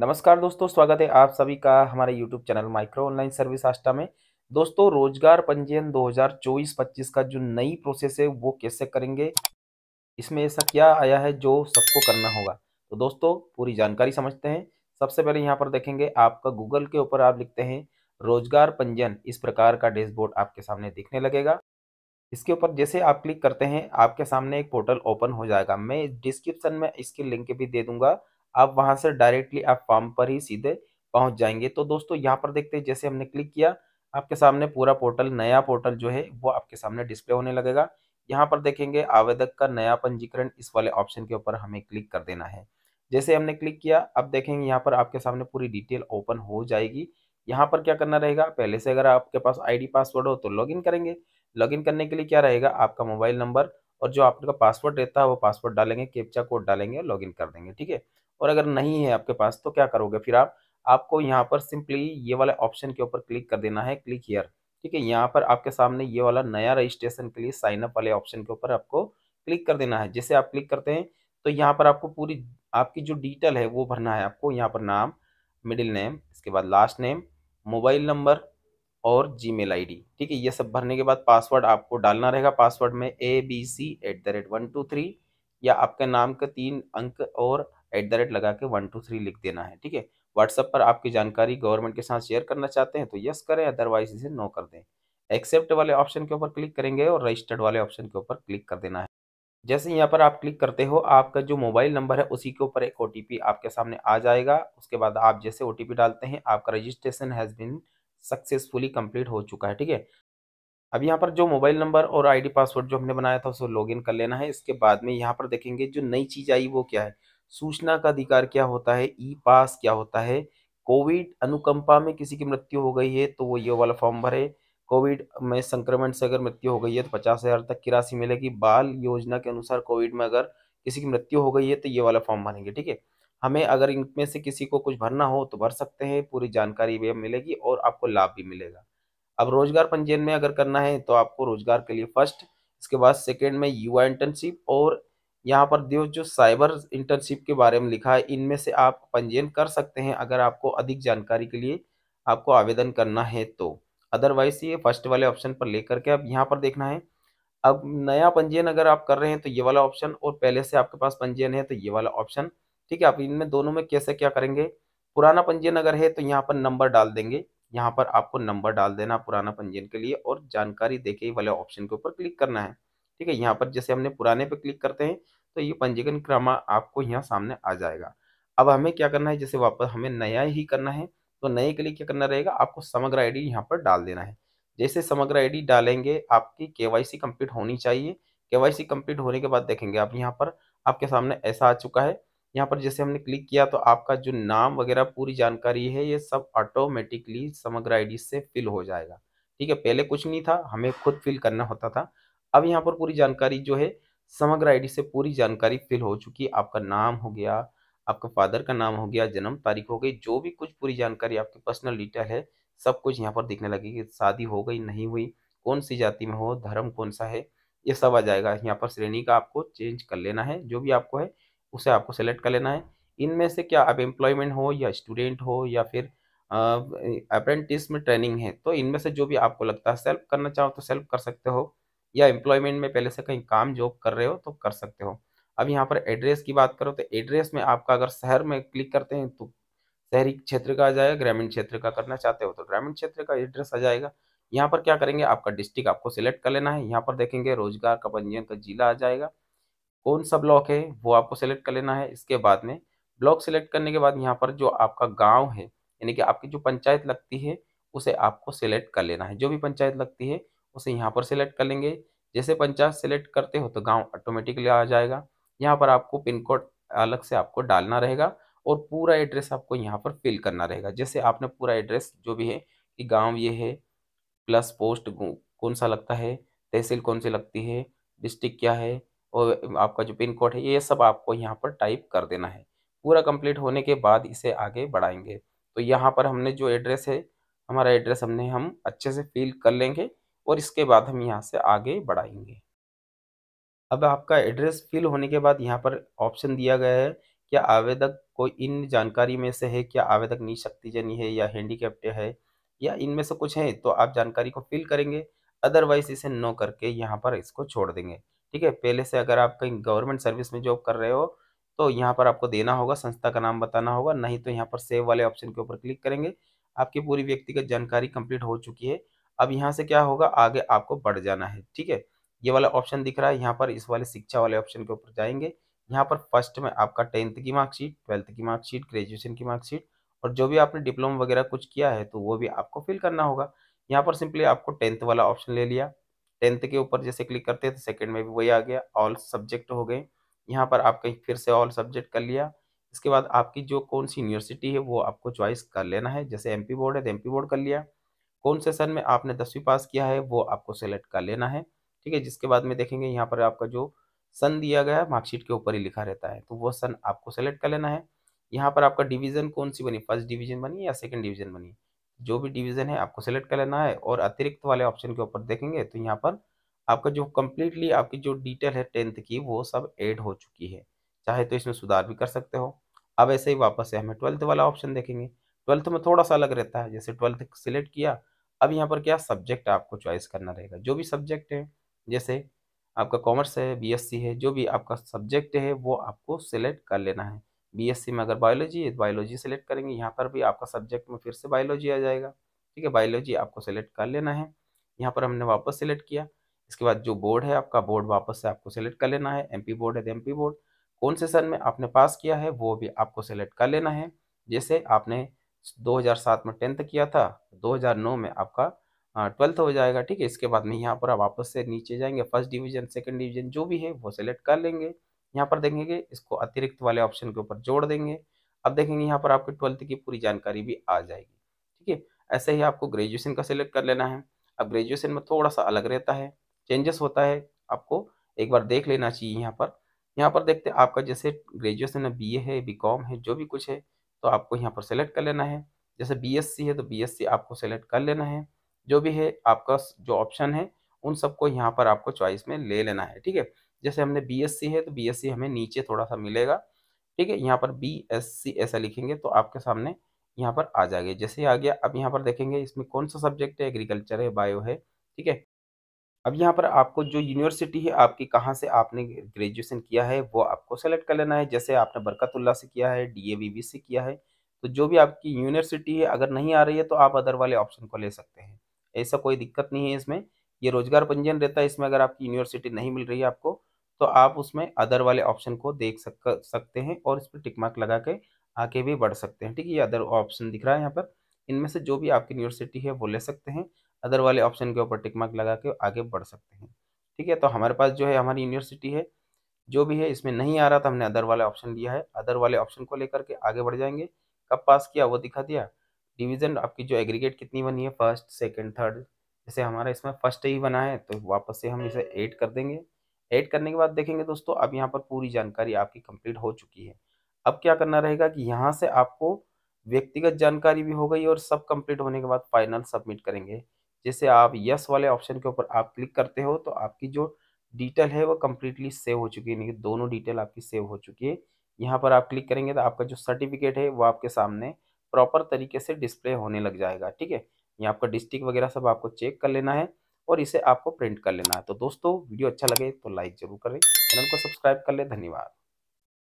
नमस्कार दोस्तों स्वागत है आप सभी का हमारे YouTube channel micro online service आस्टा में दोस्तों रोजगार पंजीयन 2024-25 का जो नई प्रोसेस है वो कैसे करेंगे इसमें ऐसा क्या आया है जो सबको करना होगा तो दोस्तों पूरी जानकारी समझते हैं सबसे पहले यहाँ पर देखेंगे आपका गूगल के ऊपर आप लिखते हैं रोजगार पंजीयन इस प्रकार का डैशबोर्ड आपके सामने दिखने लगेगा इसके ऊपर जैसे आप क्लिक करते हैं आपके सामने एक पोर्टल ओपन हो जाएगा मैं डिस्क्रिप्शन में इसकी लिंक भी दे दूंगा आप वहां से डायरेक्टली आप फॉर्म पर ही सीधे पहुंच जाएंगे तो दोस्तों यहाँ पर देखते हैं जैसे हमने क्लिक किया आपके सामने पूरा पोर्टल नया पोर्टल जो है वो आपके सामने डिस्प्ले होने लगेगा यहाँ पर देखेंगे आवेदक का नया पंजीकरण इस वाले ऑप्शन के ऊपर हमें क्लिक कर देना है जैसे हमने क्लिक किया अब देखेंगे यहाँ पर आपके सामने पूरी डिटेल ओपन हो जाएगी यहाँ पर क्या करना रहेगा पहले से अगर आपके पास आईडी पासवर्ड हो तो लॉगिन करेंगे लॉगिन करने के लिए क्या रहेगा आपका मोबाइल नंबर और जो आपका पासवर्ड रहता है वो पासवर्ड डालेंगे कैप्चा कोड डालेंगे और लॉगिन कर देंगे ठीक है और अगर नहीं है आपके पास तो क्या करोगे फिर आप आपको यहाँ पर सिंपली ये वाले ऑप्शन के ऊपर क्लिक कर देना है क्लिक हेयर ठीक है यहाँ पर आपके सामने ये वाला नया रजिस्ट्रेशन के लिए साइनअप वाले ऑप्शन के ऊपर आपको क्लिक कर देना है जैसे आप क्लिक करते हैं तो यहाँ पर आपको पूरी आपकी जो डिटेल है वो भरना है आपको यहाँ पर नाम मिडिल नेम इसके बाद लास्ट नेम मोबाइल नंबर और जी मेल ठीक है ये सब भरने के बाद पासवर्ड आपको डालना रहेगा पासवर्ड में A B C at the rate one two three या आपके नाम के तीन अंक और एट द रेट लगा के वन टू थ्री लिख देना है ठीक है व्हाट्सअप पर आपकी जानकारी गवर्नमेंट के साथ शेयर करना चाहते हैं तो यस करें अदरवाइज इसे नो कर दें एक्सेप्ट वाले ऑप्शन के ऊपर क्लिक करेंगे और रजिस्टर्ड वाले ऑप्शन के ऊपर क्लिक कर देना है जैसे यहाँ पर आप क्लिक करते हो आपका जो मोबाइल नंबर है उसी के ऊपर एक ओ आपके सामने आ जाएगा उसके बाद आप जैसे ओ डालते हैं आपका registration has been successfully complete हो चुका है ठीक है अब यहाँ पर जो मोबाइल नंबर और आईडी पासवर्ड जो हमने बनाया था उसको लॉगिन कर लेना है इसके बाद में यहाँ पर देखेंगे जो नई चीज़ आई वो क्या है सूचना का अधिकार क्या होता है ई पास क्या होता है कोविड अनुकंपा में किसी की मृत्यु हो गई है तो वो ये वाला फॉर्म भरे कोविड में संक्रमण से अगर मृत्यु हो गई है तो पचास हज़ार तक की राशि मिलेगी बाल योजना के अनुसार कोविड में अगर किसी की मृत्यु हो गई है तो ये वाला फॉर्म भरेंगे ठीक है हमें अगर इनमें से किसी को कुछ भरना हो तो भर सकते हैं पूरी जानकारी भी मिलेगी और आपको लाभ भी मिलेगा अब रोजगार पंजीयन में अगर करना है तो आपको रोजगार के लिए फर्स्ट इसके बाद सेकेंड में युवा इंटर्नशिप और यहाँ पर देव जो साइबर इंटर्नशिप के बारे में लिखा है इनमें से आप पंजीयन कर सकते हैं अगर आपको अधिक जानकारी के लिए आपको आवेदन करना है तो अदरवाइज ये फर्स्ट वाले ऑप्शन पर लेकर के अब यहाँ पर देखना है अब नया पंजीयन अगर आप कर रहे हैं तो ये वाला ऑप्शन और पहले से आपके पास पंजीयन है तो ये वाला ऑप्शन ठीक है आप इनमें दोनों में कैसे क्या करेंगे पुराना पंजीयन अगर है तो यहाँ पर नंबर डाल देंगे यहाँ पर आपको नंबर डाल देना पुराना पंजीयन के लिए और जानकारी देके वाले ऑप्शन के ऊपर क्लिक करना है ठीक है यहाँ पर जैसे हमने पुराने पे क्लिक करते हैं तो ये पंजीकरण क्रमांक आपको यहाँ सामने आ जाएगा अब हमें क्या करना है जैसे वापस हमें नया ही करना है तो नए के लिए क्या करना रहेगा आपको समग्र आईडी यहाँ पर डाल देना है जैसे समग्र आईडी डालेंगे आपकी केवाईसी कंप्लीट होनी चाहिए केवाईसी कंप्लीट होने के बाद देखेंगे आप यहाँ पर आपके सामने ऐसा आ चुका है यहाँ पर जैसे हमने क्लिक किया तो आपका जो नाम वगैरह पूरी जानकारी है ये सब ऑटोमेटिकली समग्र आईडी से फिल हो जाएगा ठीक है पहले कुछ नहीं था हमें खुद फिल करना होता था अब यहाँ पर पूरी जानकारी जो है समग्र आईडी से पूरी जानकारी फिल हो चुकी आपका नाम हो गया आपका फादर का नाम हो गया जन्म तारीख हो गई जो भी कुछ पूरी जानकारी आपकी पर्सनल डिटेल है सब कुछ यहाँ पर दिखने लगेगी शादी हो गई नहीं हुई कौन सी जाति में हो धर्म कौन सा है ये सब आ जाएगा यहाँ पर श्रेणी का आपको चेंज कर लेना है जो भी आपको है उसे आपको सेलेक्ट कर लेना है इनमें से क्या आप एम्प्लॉयमेंट हो या स्टूडेंट हो या फिर अप्रेंटिस में ट्रेनिंग है तो इनमें से जो भी आपको लगता है सेल्फ करना चाहो तो सेल्फ कर सकते हो या एम्प्लॉयमेंट में पहले से कहीं काम जॉब कर रहे हो तो कर सकते हो अब यहाँ पर एड्रेस की बात करो तो एड्रेस में आपका अगर शहर में क्लिक करते हैं तो शहरी क्षेत्र का आ जाएगा ग्रामीण क्षेत्र का करना चाहते हो तो ग्रामीण क्षेत्र का एड्रेस आ जाएगा यहाँ पर क्या करेंगे आपका डिस्ट्रिक्ट आपको सिलेक्ट कर लेना है यहाँ पर देखेंगे रोजगार का पंजीयन का जिला आ जाएगा कौन सा ब्लॉक है वो आपको सिलेक्ट कर लेना है इसके बाद में ब्लॉक सिलेक्ट करने के बाद यहाँ पर जो आपका गाँव है यानी कि आपकी जो पंचायत लगती है उसे आपको सिलेक्ट कर लेना है जो भी पंचायत लगती है उसे यहाँ पर सिलेक्ट कर लेंगे जैसे पंचायत सेलेक्ट करते हो तो गांव ऑटोमेटिकली आ जाएगा यहाँ पर आपको पिन कोड अलग से आपको डालना रहेगा और पूरा एड्रेस आपको यहाँ पर फिल करना रहेगा जैसे आपने पूरा एड्रेस जो भी है कि गांव ये है प्लस पोस्ट कौन सा लगता है तहसील कौन सी लगती है डिस्ट्रिक्ट क्या है और आपका जो पिन कोड है ये सब आपको यहाँ पर टाइप कर देना है पूरा कंप्लीट होने के बाद इसे आगे बढ़ाएंगे तो यहाँ पर हमने जो एड्रेस है हमारा एड्रेस हमने हम अच्छे से फिल कर लेंगे और इसके बाद हम यहाँ से आगे बढ़ाएंगे अब आपका एड्रेस फिल होने के बाद यहाँ पर ऑप्शन दिया गया है क्या आवेदक कोई इन जानकारी में से है क्या आवेदक नी शक्तिजनी है या हैंडीकेप्ट है या इनमें से कुछ है तो आप जानकारी को फिल करेंगे अदरवाइज इसे नो करके यहाँ पर इसको छोड़ देंगे ठीक है पहले से अगर आप कहीं गवर्नमेंट सर्विस में जॉब कर रहे हो तो यहाँ पर आपको देना होगा संस्था का नाम बताना होगा नहीं तो यहाँ पर सेव वाले ऑप्शन के ऊपर क्लिक करेंगे आपकी पूरी व्यक्तिगत जानकारी कंप्लीट हो चुकी है अब यहाँ से क्या होगा आगे आपको बढ़ जाना है ठीक है ये वाला ऑप्शन दिख रहा है यहाँ पर इस वाले शिक्षा वाले ऑप्शन के ऊपर जाएंगे यहाँ पर फर्स्ट में आपका टेंथ की मार्कशीट ट्वेल्थ की मार्कशीट ग्रेजुएशन की मार्कशीट और जो भी आपने डिप्लोमा वगैरह कुछ किया है तो वो भी आपको फिल करना होगा यहाँ पर सिंपली आपको टेंथ वाला ऑप्शन ले लिया टेंथ के ऊपर जैसे क्लिक करते हैं तो सेकंड में भी वही आ गया ऑल सब्जेक्ट हो गए यहाँ पर आप कहीं फिर से ऑल सब्जेक्ट कर लिया इसके बाद आपकी जो कौन सी यूनिवर्सिटी है वो आपको चॉइस कर लेना है जैसे एम बोर्ड है तो एम बोर्ड कर लिया कौन से सन में आपने दसवीं पास किया है वो आपको सेलेक्ट कर लेना है ठीक है जिसके बाद में देखेंगे यहाँ पर आपका जो सन दिया गया है मार्कशीट के ऊपर ही लिखा रहता है तो वो सन आपको सेलेक्ट कर लेना है यहाँ पर आपका डिवीजन कौन सी बनी फर्स्ट डिवीजन बनी या सेकंड डिवीजन बनी जो भी डिवीजन है आपको सेलेक्ट कर लेना है और अतिरिक्त वाले ऑप्शन के ऊपर देखेंगे तो यहाँ पर आपका जो कम्प्लीटली आपकी जो डिटेल है टेंथ की वो सब एड हो चुकी है चाहे तो इसमें सुधार भी कर सकते हो अब ऐसे ही वापस से हमें ट्वेल्थ वाला ऑप्शन देखेंगे ट्वेल्थ में थोड़ा सा अलग रहता है जैसे ट्वेल्थ सेलेक्ट किया अब यहाँ पर क्या सब्जेक्ट आपको चॉइस करना रहेगा जो भी सब्जेक्ट है जैसे आपका कॉमर्स है बीएससी है जो भी आपका सब्जेक्ट है वो आपको सिलेक्ट कर लेना है बीएससी में अगर बायोलॉजी है बायोलॉजी तो सेलेक्ट करेंगे यहाँ पर भी आपका सब्जेक्ट में फिर से बायोलॉजी आ जाएगा ठीक है बायोलॉजी आपको सेलेक्ट कर लेना है यहाँ पर हमने वापस सेलेक्ट किया इसके बाद जो बोर्ड है आपका बोर्ड वापस से आपको सेलेक्ट कर लेना है एम बोर्ड है तो बोर्ड कौन से सन में आपने पास किया है वो भी आपको सेलेक्ट कर लेना है जैसे आपने 2007 में टेंथ किया था 2009 में आपका ट्वेल्थ हो जाएगा ठीक है इसके बाद में यहाँ पर आप वापस से नीचे जाएंगे फर्स्ट डिवीजन सेकंड डिवीजन जो भी है वो सेलेक्ट कर लेंगे यहाँ पर देखेंगे इसको अतिरिक्त वाले ऑप्शन के ऊपर जोड़ देंगे अब देखेंगे यहाँ पर आपके ट्वेल्थ की पूरी जानकारी भी आ जाएगी ठीक है ऐसे ही आपको ग्रेजुएशन का सिलेक्ट कर लेना है अब ग्रेजुएशन में थोड़ा सा अलग रहता है चेंजेस होता है आपको एक बार देख लेना चाहिए यहाँ पर यहाँ पर देखते हैं आपका जैसे ग्रेजुएशन में बीए है बीकॉम है जो भी कुछ है तो आपको यहाँ पर सेलेक्ट कर लेना है जैसे बी है तो बी आपको सेलेक्ट कर लेना है जो भी है आपका जो ऑप्शन है उन सबको यहाँ पर आपको चॉइस में ले लेना है ठीक है जैसे हमने बी है तो बी हमें नीचे थोड़ा सा मिलेगा ठीक है यहाँ पर बी ऐसा लिखेंगे तो आपके सामने यहाँ पर आ जाएगा जैसे आ गया अब यहाँ पर देखेंगे इसमें कौन सा सब्जेक्ट है एग्रीकल्चर है बायो है ठीक है अब यहाँ पर आपको जो यूनिवर्सिटी है आपकी कहाँ से आपने ग्रेजुएशन किया है वो आपको सेलेक्ट कर लेना है जैसे आपने बरकतुल्ला से किया है डी से किया है तो जो भी आपकी यूनिवर्सिटी है अगर नहीं आ रही है तो आप अदर वाले ऑप्शन को ले सकते हैं ऐसा कोई दिक्कत नहीं है इसमें ये रोजगार पंजीयन रहता है इसमें अगर आपकी यूनिवर्सिटी नहीं मिल रही है आपको तो आप उसमें अदर वाले ऑप्शन को देख सक सकते हैं और इस पर टिक मार्क लगा के आगे भी बढ़ सकते हैं ठीक है ये अदर ऑप्शन दिख रहा है यहाँ पर इनमें से जो भी आपकी यूनिवर्सिटी है वो ले सकते हैं अदर वाले ऑप्शन के ऊपर टिक मार्क लगा के आगे बढ़ सकते हैं ठीक है तो हमारे पास जो है हमारी यूनिवर्सिटी है जो भी है इसमें नहीं आ रहा था हमने अदर वाले ऑप्शन लिया है अदर वाले ऑप्शन को लेकर के आगे बढ़ जाएंगे कब पास किया वो दिखा दिया डिवीजन आपकी जो एग्रीगेट कितनी बनी है फर्स्ट सेकंड थर्ड जैसे हमारा इसमें फर्स्ट ही बना है तो वापस से हम इसे ऐड कर देंगे ऐड करने के बाद देखेंगे दोस्तों अब यहाँ पर पूरी जानकारी आपकी कंप्लीट हो चुकी है अब क्या करना रहेगा कि यहाँ से आपको व्यक्तिगत जानकारी भी हो गई और सब कंप्लीट होने के बाद फाइनल सबमिट करेंगे जैसे आप यस वाले ऑप्शन के ऊपर आप क्लिक करते हो तो आपकी जो डिटेल है वो कम्प्लीटली सेव हो चुकी है दोनों डिटेल आपकी सेव हो चुकी है यहाँ पर आप क्लिक करेंगे तो आपका जो सर्टिफिकेट है वो आपके सामने प्रॉपर तरीके से डिस्प्ले होने लग जाएगा ठीक है यहाँ आपका डिस्ट्रिक्ट वगैरह सब आपको चेक कर लेना है और इसे आपको प्रिंट कर लेना है तो दोस्तों वीडियो अच्छा लगे तो लाइक जरूर करें चैनल को सब्सक्राइब कर ले धन्यवाद